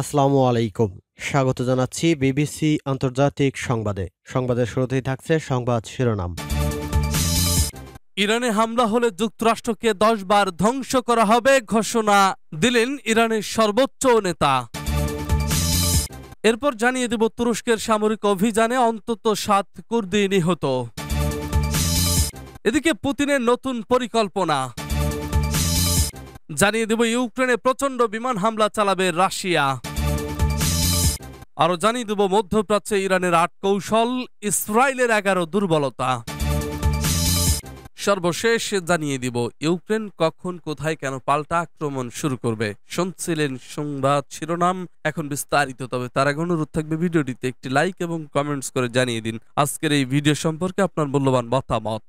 আসসালামু আলাইকুম স্বাগত জানাচ্ছি বিবিসি আন্তর্জাতিক সংবাদে সংবাদের শুরুতেই থাকছে সংবাদ শিরোনাম ইরানে হামলা হলে যুক্তরাষ্ট্রকে দশ বার ধ্বংস করা হবে ঘোষণা দিলেন ইরানের সর্বোচ্চ নেতা এরপর জানিয়ে দেব তুরস্কের সামরিক অভিযানে অন্তত সাত কুর্দি নিহত এদিকে পুতিনের নতুন পরিকল্পনা জানিয়ে দেব ইউক্রেনে প্রচণ্ড বিমান হামলা চালাবে রাশিয়া আরও জানিয়ে দেব মধ্যপ্রাচ্যে ইরানের আট কৌশল ইসরায়েলের এগারো দুর্বলতা সর্বশেষ জানিয়ে দিব ইউক্রেন কখন কোথায় কেন পাল্টা আক্রমণ শুরু করবে শুনছিলেন সংবাদ শিরোনাম এখন বিস্তারিত তবে তার আগে অনুরোধ থাকবে ভিডিওটিতে একটি লাইক এবং কমেন্টস করে জানিয়ে দিন আজকের এই ভিডিও সম্পর্কে আপনার মূল্যবান মতামত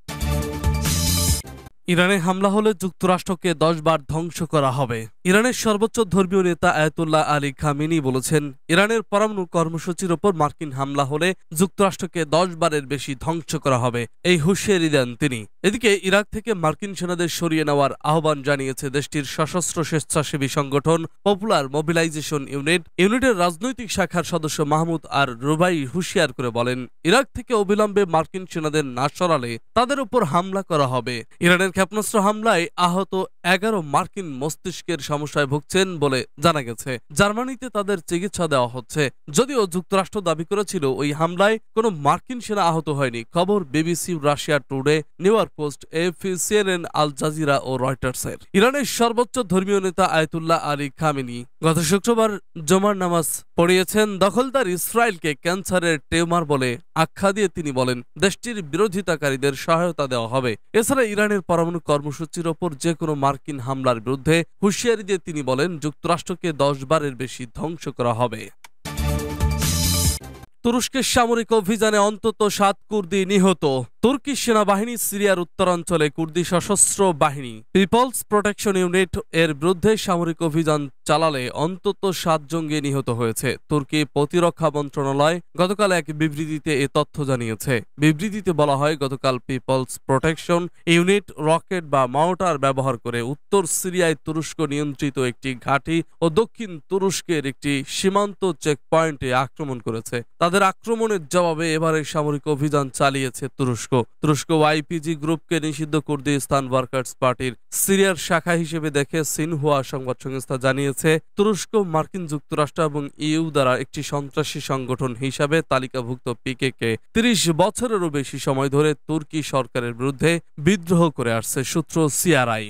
ইরানে হামলা হলে যুক্তরাষ্ট্রকে দশ বার ধ্বংস করা হবে ইরানের সর্বোচ্চ ধর্মীয় নেতা আয়তুল্লাহ আলী খামিনি বলেছেন ইরানের পরমাণু কর্মসূচির ওপর মার্কিন হামলা হলে যুক্তরাষ্ট্রকে দশ বারের বেশি ধ্বংস করা হবে এই হুঁশিয়ারি দেন তিনি এদিকে ইরাক থেকে মার্কিন সেনাদের সরিয়ে নেওয়ার আহ্বান জানিয়েছে দেশটির সশস্ত্র স্বেচ্ছাসেবী সংগঠন পপুলার মোবিলাইজেশন ইউনিট ইউনিটের রাজনৈতিক শাখার সদস্য মাহমুদ আর রুবাই হুশিয়ার করে বলেন ইরাক থেকে অবিলম্বে মার্কিন সেনাদের না সরালে তাদের উপর হামলা করা হবে ইরানের ক্ষেপণাস্ত্র হামলায় আহত এগারো মার্কিন মস্তিষ্কের সমস্যায় ভুগছেন বলে জানা গেছে জার্মানিতে তাদের চিকিৎসা দেওয়া হচ্ছে যদিও যুক্তরাষ্ট্র দাবি করেছিল ওই হামলায় কোনো মার্কিন সেনা আহত হয়নি খবর বিবিসি রাশিয়া টুডে নেওয়ার Post EFE CNN Al Jazeera ও রয়টার্সের ইরানের সর্বোচ্চ ধর্মীয় নেতা আয়তুল্লাহ আলী খামেনি গত শুক্রবার জমার নামাজ পড়িয়েছেন দখলদার ইসরায়েলকে ক্যান্সারের টেমার বলে আখ্যা দিয়ে তিনি বলেন দেশটির বিরোধিতাকারীদের সহায়তা দেওয়া হবে এছাড়া ইরানের পরমাণু কর্মসূচির ওপর যে কোনো মার্কিন হামলার বিরুদ্ধে হুঁশিয়ারি দিয়ে তিনি বলেন যুক্তরাষ্ট্রকে দশ বারের বেশি ধ্বংস করা হবে তুরস্কের সামরিক অভিযানে অন্তত সাত কুর্দি নিহত তুর্কি সেনাবাহিনী সিরিয়ার উত্তরাঞ্চলে কুর্দি সশস্ত্র বাহিনী পিপলস প্রোটেকশন ইউনিট এর বিরুদ্ধে সামরিক অভিযান চালালে অন্তত সাত জঙ্গি নিহত হয়েছে তুর্কি প্রতিরক্ষা মন্ত্রণালয় গতকাল এক বিবৃতিতে এ তথ্য জানিয়েছে বিবৃতিতে বলা হয় গতকাল পিপলস প্রোটেকশন ইউনিট রকেট বা মাউটার ব্যবহার করে উত্তর সিরিয়ায় তুরস্ক নিয়ন্ত্রিত একটি ঘাঁটি ও দক্ষিণ তুরস্কের একটি সীমান্ত চেকপয়েন্টে আক্রমণ করেছে তাদের আক্রমণের জবাবে এবারের সামরিক অভিযান চালিয়েছে তুরস্ক তুরস্ক তুরস্ক ওয়াইপিজি গ্রুপকে নিষিদ্ধ কুর্দিস্তান ওয়ার্কার্স পার্টির সিরিয়ার শাখা হিসেবে দেখে সিনহুয়া সংবাদ সংস্থা জানিয়েছে তুরস্ক মার্কিন যুক্তরাষ্ট্র এবং ইউ দ্বারা একটি সন্ত্রাসী সংগঠন হিসাবে তালিকাভুক্ত পিকেকে তিরিশ বছরেরও বেশি সময় ধরে তুর্কি সরকারের বিরুদ্ধে বিদ্রোহ করে আসছে সূত্র সিআরআই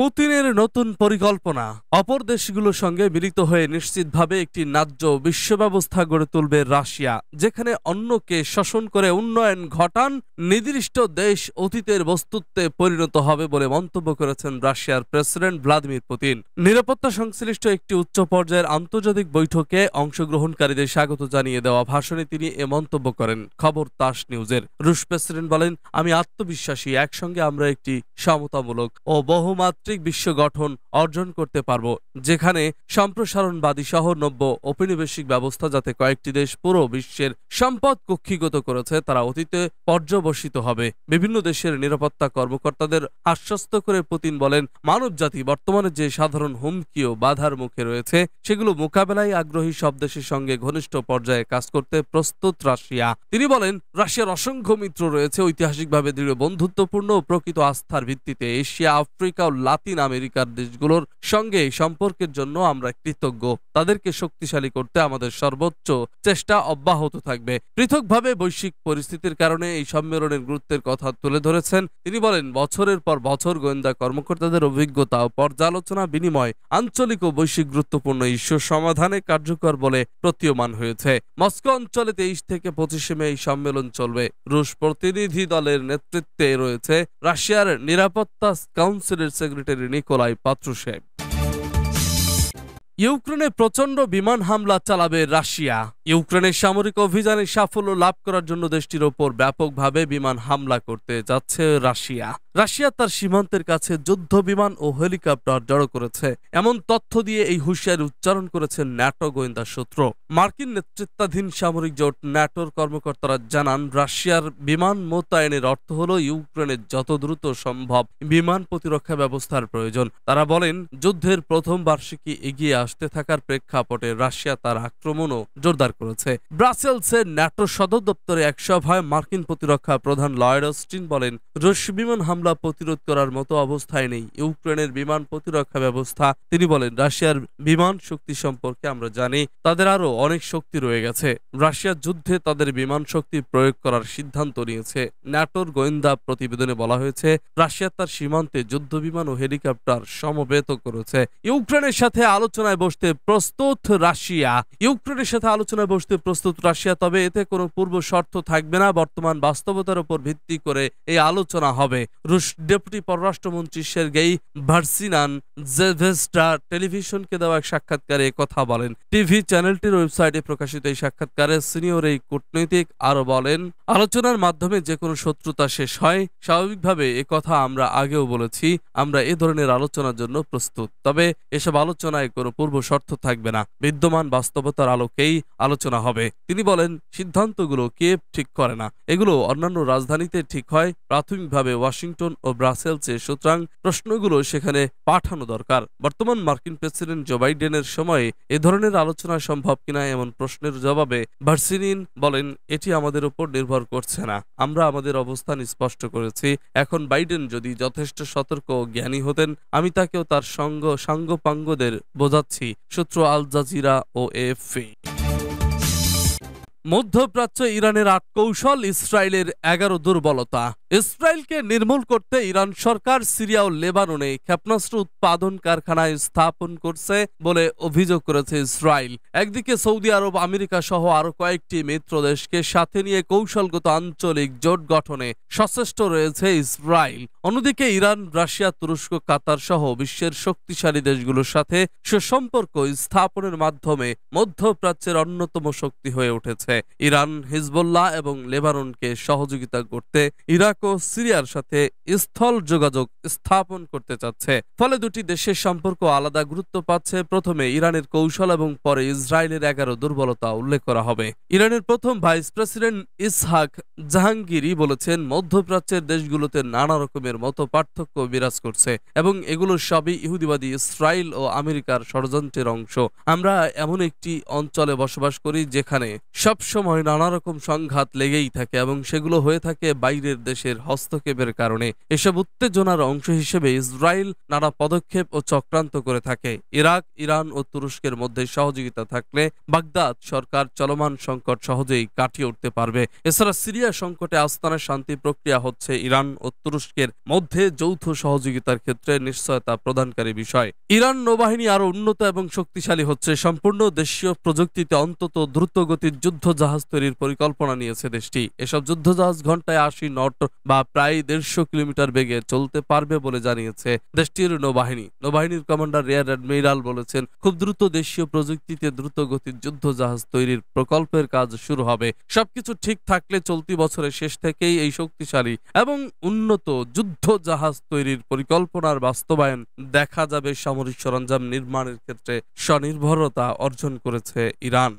পুতিনের নতুন পরিকল্পনা অপর দেশগুলোর সঙ্গে মিলিত হয়ে নিশ্চিতভাবে একটি ন্যায্য বিশ্ব ব্যবস্থা গড়ে তুলবে রাশিয়া যেখানে অন্যকে শাসন করে উন্নয়ন ঘটান নির্দিষ্ট দেশ অতীতের বস্তুত্বে পরিণত হবে বলে মন্তব্য করেছেন রাশিয়ার প্রেসিডেন্ট ভ্লাদিমির পুতিন নিরাপত্তা সংশ্লিষ্ট একটি উচ্চ পর্যায়ের আন্তর্জাতিক বৈঠকে অংশগ্রহণকারীদের স্বাগত জানিয়ে দেওয়া ভাষণে তিনি এ মন্তব্য করেন খবর তাস নিউজের রুশ প্রেসিডেন্ট বলেন আমি আত্মবিশ্বাসী একসঙ্গে আমরা একটি সমতামূলক ও বহুমাত মাতৃক বিশ্ব গঠন অর্জন করতে পারব যেখানে সম্প্রসারণবাদী সহ নব্য ঔপনিবেশিক ব্যবস্থা যাতে কয়েকটি দেশ পুরো বিশ্বের সম্পদ কক্ষিগত করেছে তারা অতীতে পর্যবসিত হবে বিভিন্ন দেশের নিরাপত্তা কর্মকর্তাদের আশ্বস্ত করে পুতিন বলেন মানব জাতি বর্তমানে যে সাধারণ হুমকি ও বাধার মুখে রয়েছে সেগুলো মোকাবেলায় আগ্রহী সব দেশের সঙ্গে ঘনিষ্ঠ পর্যায়ে কাজ করতে প্রস্তুত রাশিয়া তিনি বলেন রাশিয়ার অসংখ্য মিত্র রয়েছে ঐতিহাসিকভাবে দৃঢ় বন্ধুত্বপূর্ণ ও প্রকৃত আস্থার ভিত্তিতে এশিয়া আফ্রিকা ও লাতিন আমেরিকার দেশগুলোর সঙ্গে এই সম্পর্কের জন্য আমরা কৃতজ্ঞ তাদেরকে শক্তিশালী করতে আমাদের সর্বোচ্চ চেষ্টা অব্যাহত থাকবে পৃথকভাবে বৈশ্বিক পরিস্থিতির কারণে এই সম্মেলনের গুরুত্বের কথা তুলে ধরেছেন তিনি বলেন বছরের পর বছর গোয়েন্দা কর্মকর্তাদের অভিজ্ঞতা ও পর্যালোচনা বিনিময় আঞ্চলিক ও বৈশ্বিক গুরুত্বপূর্ণ ইস্যু সমাধানে কার্যকর বলে প্রতীয়মান হয়েছে মস্কো অঞ্চলে তেইশ থেকে পঁচিশে মে এই সম্মেলন চলবে রুশ প্রতিনিধি দলের নেতৃত্বে রয়েছে রাশিয়ার নিরাপত্তা কাউন্সিলের সেক্রেটারি সেক্রেটারি নিকোলাই পাত্রুসেভ ইউক্রেনে প্রচণ্ড বিমান হামলা চালাবে রাশিয়া ইউক্রেনের সামরিক অভিযানে সাফল্য লাভ করার জন্য দেশটির ওপর ব্যাপকভাবে বিমান হামলা করতে যাচ্ছে রাশিয়া রাশিয়া তার সীমান্তের কাছে যুদ্ধ বিমান ও হেলিকপ্টার জড়ো করেছে এমন তথ্য দিয়ে এই হুঁশিয়ারি উচ্চারণ করেছে ন্যাটো গোয়েন্দা সূত্র মার্কিন নেতৃত্বাধীন সামরিক জোট ন্যাটোর কর্মকর্তারা জানান রাশিয়ার বিমান মোতায়েনের অর্থ হল ইউক্রেনের যত দ্রুত সম্ভব বিমান প্রতিরক্ষা ব্যবস্থার প্রয়োজন তারা বলেন যুদ্ধের প্রথম বার্ষিকী এগিয়ে আসতে থাকার প্রেক্ষাপটে রাশিয়া তার আক্রমণও জোরদার করেছে ব্রাসেলসে ন্যাটো সদর দপ্তরে এক সভায় মার্কিন প্রতিরক্ষা প্রধান লয়েড অস্টিন বলেন রুশ বিমান হামলা প্রতিরোধ করার মতো অবস্থায় নেই ইউক্রেনের বিমান প্রতিরক্ষা ব্যবস্থা তিনি বলেন রাশিয়ার বিমান শক্তি সম্পর্কে আমরা জানি তাদের আরও অনেক শক্তি রয়ে গেছে রাশিয়ার যুদ্ধে তাদের বিমান শক্তি প্রয়োগ করার সিদ্ধান্ত নিয়েছে ন্যাটোর গোয়েন্দা প্রতিবেদনে বলা হয়েছে রাশিয়া তার সীমান্তে যুদ্ধ বিমান ও হেলিকপ্টার সমবেত করেছে ইউক্রেনের সাথে আলোচনায় বসতে প্রস্তুত রাশিয়া ইউক্রেনের সাথে আলোচনা বৈঠকে বসতে প্রস্তুত রাশিয়া তবে এতে কোনো পূর্ব শর্ত থাকবে না বর্তমান বাস্তবতার উপর ভিত্তি করে এই আলোচনা হবে রুশ ডেপুটি পররাষ্ট্রমন্ত্রী সের্গেই ভার্সিনান জেভেস্টা টেলিভিশনকে দেওয়া এক সাক্ষাৎকারে কথা বলেন টিভি চ্যানেলটির ওয়েবসাইটে প্রকাশিত এই সাক্ষাৎকারে সিনিয়র এই কূটনৈতিক আরও বলেন আলোচনার মাধ্যমে যে কোনো শত্রুতা শেষ হয় স্বাভাবিকভাবে এ কথা আমরা আগেও বলেছি আমরা এ ধরনের আলোচনার জন্য প্রস্তুত তবে এসব আলোচনায় কোনো পূর্ব শর্ত থাকবে না বিদ্যমান বাস্তবতার আলোকেই আলোচনা আলোচনা হবে তিনি বলেন সিদ্ধান্তগুলো কিয়েভ ঠিক করে না এগুলো অন্যান্য রাজধানীতে ঠিক হয় প্রাথমিকভাবে ওয়াশিংটন ও ব্রাসেলসে সুতরাং প্রশ্নগুলো সেখানে পাঠানো দরকার বর্তমান মার্কিন প্রেসিডেন্ট জো বাইডেনের সময়ে এ ধরনের আলোচনা সম্ভব কিনা এমন প্রশ্নের জবাবে ভার্সিনিন বলেন এটি আমাদের উপর নির্ভর করছে না আমরা আমাদের অবস্থান স্পষ্ট করেছি এখন বাইডেন যদি যথেষ্ট সতর্ক ও জ্ঞানী হতেন আমি তাকেও তার সঙ্গ সাঙ্গপাঙ্গদের বোঝাচ্ছি সূত্র আল জাজিরা ও এফ মধ্যপ্রাচ্য ইরানের আট কৌশল ইসরায়েলের এগারো দুর্বলতা ইসরায়েলকে নির্মূল করতে ইরান সরকার সিরিয়া ও লেবাননে ক্ষেপণাস্ত্র উৎপাদন কারখানায় স্থাপন করছে বলে অভিযোগ করেছে ইসরায়েল একদিকে সৌদি আরব আমেরিকা সহ আরো কয়েকটি মিত্র দেশকে সাথে নিয়ে কৌশলগত আঞ্চলিক জোট গঠনে সচেষ্ট রয়েছে ইসরায়েল অন্যদিকে ইরান রাশিয়া তুরস্ক কাতার সহ বিশ্বের শক্তিশালী দেশগুলোর সাথে সুসম্পর্ক স্থাপনের মাধ্যমে মধ্যপ্রাচ্যের অন্যতম শক্তি হয়ে উঠেছে করে ইরান হিজবুল্লাহ এবং লেবাননকে সহযোগিতা করতে ইরাক ও সিরিয়ার সাথে স্থল যোগাযোগ স্থাপন করতে চাচ্ছে ফলে দুটি দেশের সম্পর্ক আলাদা গুরুত্ব পাচ্ছে প্রথমে ইরানের কৌশল এবং পরে ইসরায়েলের এগারো দুর্বলতা উল্লেখ করা হবে ইরানের প্রথম ভাইস প্রেসিডেন্ট ইসহাক জাহাঙ্গীরই বলেছেন মধ্যপ্রাচ্যের দেশগুলোতে নানা রকমের মত পার্থক্য বিরাজ করছে এবং এগুলো সবই ইহুদিবাদী ইসরায়েল ও আমেরিকার ষড়যন্ত্রের অংশ আমরা এমন একটি অঞ্চলে বসবাস করি যেখানে সব সব সময় নানা রকম সংঘাত লেগেই থাকে এবং সেগুলো হয়ে থাকে বাইরের দেশের হস্তক্ষেপের কারণে এসব উত্তেজনার অংশ হিসেবে ইসরায়েল নানা পদক্ষেপ ও চক্রান্ত করে থাকে ইরাক ইরান ও তুরস্কের মধ্যে সহযোগিতা থাকলে বাগদাদ সরকার চলমান সংকট সহজেই কাটিয়ে উঠতে পারবে এছাড়া সিরিয়া সংকটে আস্তানা শান্তি প্রক্রিয়া হচ্ছে ইরান ও তুরস্কের মধ্যে যৌথ সহযোগিতার ক্ষেত্রে নিশ্চয়তা প্রদানকারী বিষয় ইরান নৌবাহিনী আরও উন্নত এবং শক্তিশালী হচ্ছে সম্পূর্ণ দেশীয় প্রযুক্তিতে অন্তত দ্রুতগতির যুদ্ধ যুদ্ধজাহাজ তৈরির পরিকল্পনা নিয়েছে দেশটি এসব যুদ্ধজাহাজ ঘন্টায় আশি নট বা প্রায় দেড়শো কিলোমিটার বেগে চলতে পারবে বলে জানিয়েছে দেশটির নৌবাহিনী নৌবাহিনীর কমান্ডার রিয়ার অ্যাডমিরাল বলেছেন খুব দ্রুত দেশীয় প্রযুক্তিতে দ্রুত গতির যুদ্ধজাহাজ তৈরির প্রকল্পের কাজ শুরু হবে সবকিছু ঠিক থাকলে চলতি বছরের শেষ থেকেই এই শক্তিশালী এবং উন্নত যুদ্ধজাহাজ তৈরির পরিকল্পনার বাস্তবায়ন দেখা যাবে সামরিক সরঞ্জাম নির্মাণের ক্ষেত্রে স্বনির্ভরতা অর্জন করেছে ইরান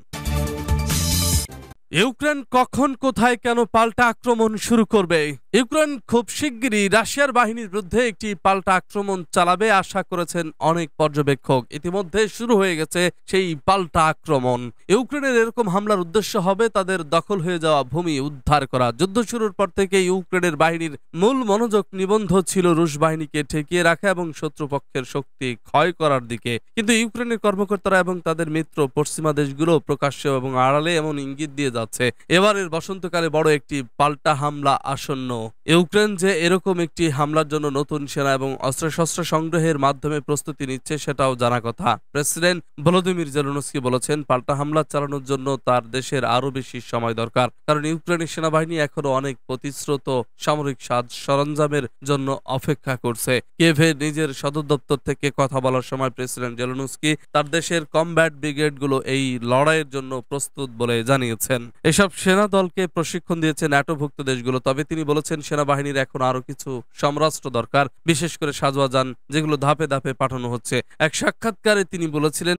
ইউক্রেন কখন কোথায় কেন পাল্টা আক্রমণ শুরু করবে ইউক্রেন খুব শিগগিরই রাশিয়ার বাহিনীর বিরুদ্ধে একটি পাল্টা আক্রমণ চালাবে আশা করেছেন অনেক পর্যবেক্ষক ইতিমধ্যে শুরু হয়ে গেছে সেই পাল্টা আক্রমণ ইউক্রেনের এরকম হামলার উদ্দেশ্য হবে তাদের দখল হয়ে যাওয়া ভূমি উদ্ধার করা যুদ্ধ শুরুর পর থেকে ইউক্রেনের বাহিনীর মূল মনোযোগ নিবন্ধ ছিল রুশ বাহিনীকে ঠেকিয়ে রাখা এবং শত্রুপক্ষের শক্তি ক্ষয় করার দিকে কিন্তু ইউক্রেনের কর্মকর্তারা এবং তাদের মিত্র পশ্চিমা দেশগুলো প্রকাশ্য এবং আড়ালে এমন ইঙ্গিত দিয়ে যাচ্ছে এবারের বসন্তকালে বড় একটি পাল্টা হামলা আসন্ন ইউক্রেন যে এরকম একটি হামলার জন্য নতুন সেনা এবং অস্ত্রশস্ত্র সংগ্রহের মাধ্যমে প্রস্তুতি নিচ্ছে সেটাও জানা কথা প্রেসিডেন্ট ভলোদিমির জেলনস্কি বলেছেন পাল্টা হামলা চালানোর জন্য তার দেশের আরও বেশি সময় দরকার কারণ ইউক্রেনের সেনাবাহিনী এখনও অনেক প্রতিশ্রুত সামরিক সাজ সরঞ্জামের জন্য অপেক্ষা করছে কেভে নিজের সদর দপ্তর থেকে কথা বলার সময় প্রেসিডেন্ট জেলনস্কি তার দেশের কমব্যাট ব্রিগেডগুলো এই লড়াইয়ের জন্য প্রস্তুত বলে জানিয়েছেন এসব সেনা দলকে প্রশিক্ষণ দিয়েছে ন্যাটোভুক্ত দেশগুলো তবে তিনি বলেছেন সেনাবাহিনীর এখন আরো কিছু সমরাষ্ট্র দরকার বিশেষ করে সাজোয়া যান যেগুলো ধাপে ধাপে পাঠানো হচ্ছে এক সাক্ষাৎকারে তিনি বলেছিলেন